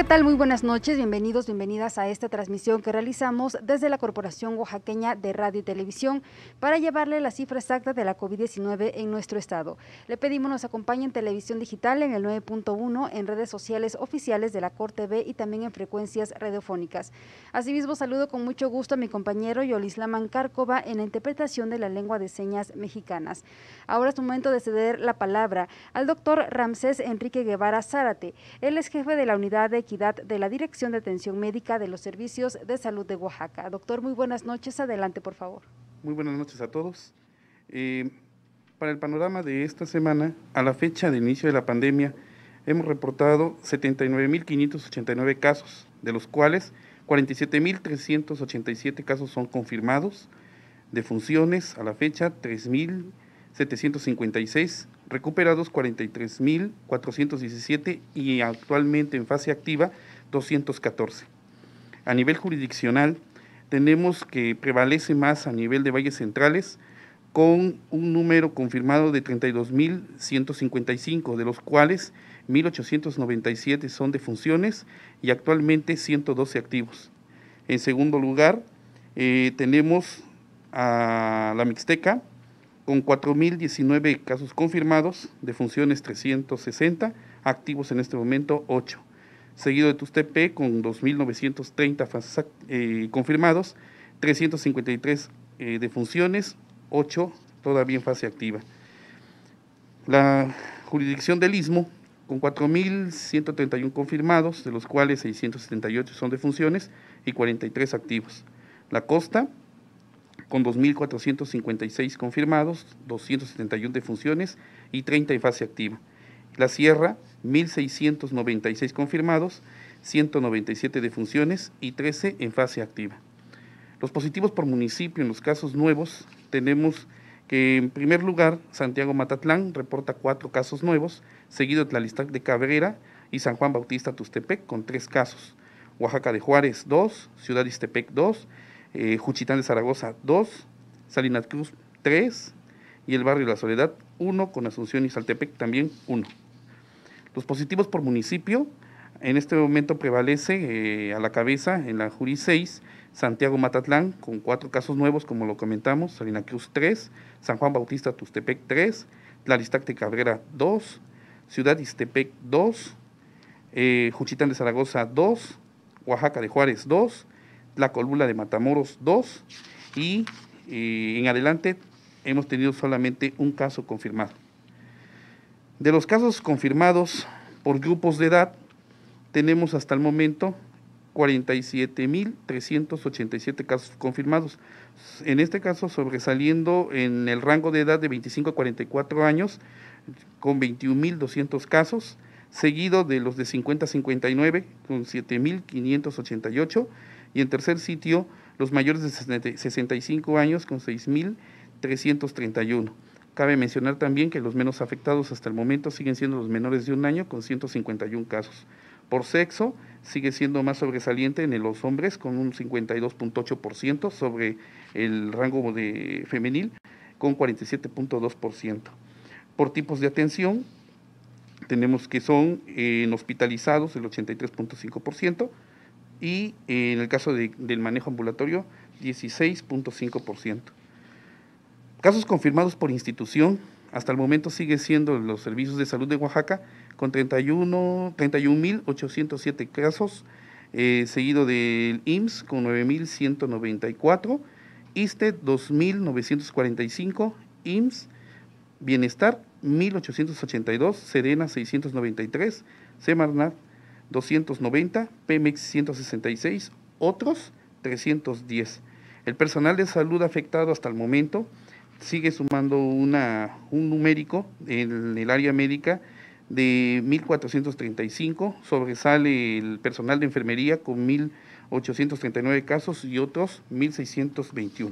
¿qué tal? Muy buenas noches, bienvenidos, bienvenidas a esta transmisión que realizamos desde la Corporación Oaxaqueña de Radio y Televisión para llevarle la cifra exacta de la COVID-19 en nuestro estado. Le pedimos nos acompañe en televisión digital en el 9.1, en redes sociales oficiales de la Corte B y también en frecuencias radiofónicas. Asimismo, saludo con mucho gusto a mi compañero Yolislaman Cárcova en la interpretación de la lengua de señas mexicanas. Ahora es momento de ceder la palabra al doctor Ramsés Enrique Guevara Zárate. Él es jefe de la unidad de de la Dirección de Atención Médica de los Servicios de Salud de Oaxaca. Doctor, muy buenas noches. Adelante, por favor. Muy buenas noches a todos. Eh, para el panorama de esta semana, a la fecha de inicio de la pandemia, hemos reportado 79.589 casos, de los cuales 47.387 casos son confirmados. de funciones, a la fecha 3.756 recuperados 43.417 y actualmente en fase activa 214. A nivel jurisdiccional, tenemos que prevalece más a nivel de valles centrales con un número confirmado de 32.155, de los cuales 1.897 son defunciones y actualmente 112 activos. En segundo lugar, eh, tenemos a la Mixteca, con 4.019 casos confirmados, de funciones 360, activos en este momento 8. Seguido de Tustepe con 2.930 eh, confirmados, 353 eh, funciones, 8 todavía en fase activa. La jurisdicción del Istmo con 4.131 confirmados, de los cuales 678 son de funciones y 43 activos. La costa con 2.456 confirmados, 271 defunciones y 30 en fase activa. La Sierra, 1.696 confirmados, 197 defunciones y 13 en fase activa. Los positivos por municipio en los casos nuevos tenemos que en primer lugar Santiago Matatlán reporta cuatro casos nuevos, seguido de Tlalistac de Cabrera y San Juan Bautista Tustepec con tres casos, Oaxaca de Juárez dos, Ciudad Istepec dos, eh, Juchitán de Zaragoza 2, Salinas Cruz 3 y el barrio La Soledad 1, con Asunción y Saltepec también 1. Los positivos por municipio, en este momento prevalece eh, a la cabeza en la Juris 6, Santiago Matatlán con cuatro casos nuevos, como lo comentamos, Salina Cruz 3, San Juan Bautista Tustepec 3, Tlalistacte Cabrera 2, Ciudad Istepec 2, eh, Juchitán de Zaragoza 2, Oaxaca de Juárez 2, la columna de Matamoros 2 y eh, en adelante hemos tenido solamente un caso confirmado. De los casos confirmados por grupos de edad, tenemos hasta el momento 47.387 casos confirmados. En este caso, sobresaliendo en el rango de edad de 25 a 44 años, con 21.200 casos, seguido de los de 50 a 59, con 7.588 y en tercer sitio, los mayores de 65 años con 6.331. Cabe mencionar también que los menos afectados hasta el momento siguen siendo los menores de un año con 151 casos. Por sexo, sigue siendo más sobresaliente en los hombres con un 52.8% sobre el rango de femenil con 47.2%. Por tipos de atención, tenemos que son eh, hospitalizados el 83.5%, y eh, en el caso del manejo ambulatorio 16.5%. Casos confirmados por institución, hasta el momento sigue siendo los servicios de salud de Oaxaca con 31.807 casos, eh, seguido del IMSS con 9.194, ISTE 2.945, IMSS Bienestar 1.882, Serena 693, Semarnat 290, Pemex 166, otros 310. El personal de salud afectado hasta el momento sigue sumando una, un numérico en el área médica de 1.435, sobresale el personal de enfermería con 1.839 casos y otros 1.621.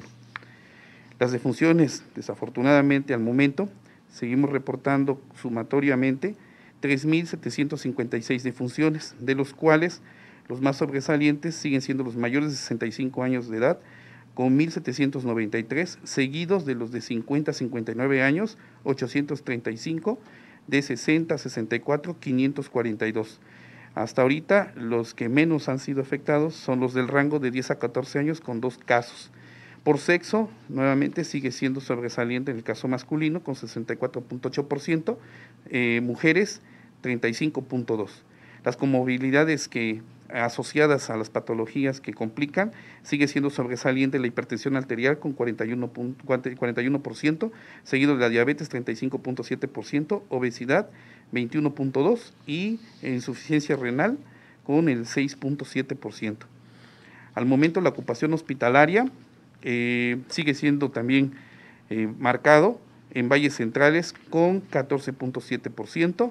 Las defunciones, desafortunadamente al momento, seguimos reportando sumatoriamente 3.756 defunciones, de los cuales los más sobresalientes siguen siendo los mayores de 65 años de edad, con 1.793, seguidos de los de 50 a 59 años, 835, de 60 a 64, 542. Hasta ahorita los que menos han sido afectados son los del rango de 10 a 14 años con dos casos. Por sexo, nuevamente sigue siendo sobresaliente en el caso masculino con 64.8%, eh, mujeres 35.2%. Las comorbilidades que asociadas a las patologías que complican, sigue siendo sobresaliente la hipertensión arterial con 41%, 41% seguido de la diabetes 35.7%, obesidad 21.2% y insuficiencia renal con el 6.7%. Al momento la ocupación hospitalaria eh, sigue siendo también eh, marcado en valles centrales con 14.7%,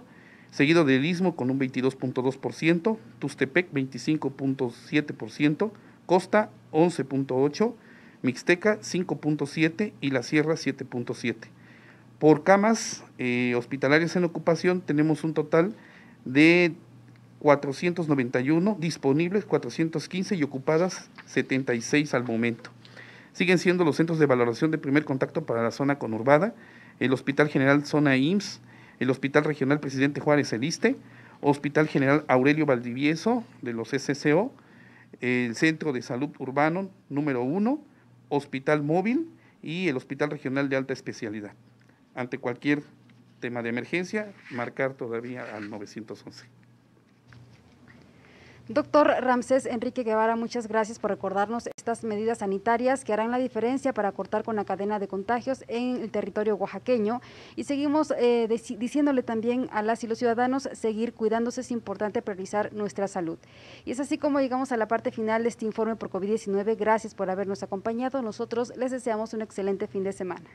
seguido del Istmo con un 22.2%, Tustepec 25.7%, Costa 11.8%, Mixteca 5.7% y La Sierra 7.7%. Por camas eh, hospitalarias en ocupación tenemos un total de 491 disponibles, 415 y ocupadas 76 al momento siguen siendo los centros de valoración de primer contacto para la zona conurbada, el Hospital General Zona IMSS, el Hospital Regional Presidente Juárez Eliste, Hospital General Aurelio Valdivieso de los SCO, el Centro de Salud Urbano número 1, Hospital Móvil y el Hospital Regional de Alta Especialidad. Ante cualquier tema de emergencia, marcar todavía al 911. Doctor Ramsés Enrique Guevara, muchas gracias por recordarnos estas medidas sanitarias que harán la diferencia para cortar con la cadena de contagios en el territorio oaxaqueño. Y seguimos eh, diciéndole también a las y los ciudadanos seguir cuidándose, es importante priorizar nuestra salud. Y es así como llegamos a la parte final de este informe por COVID-19. Gracias por habernos acompañado. Nosotros les deseamos un excelente fin de semana.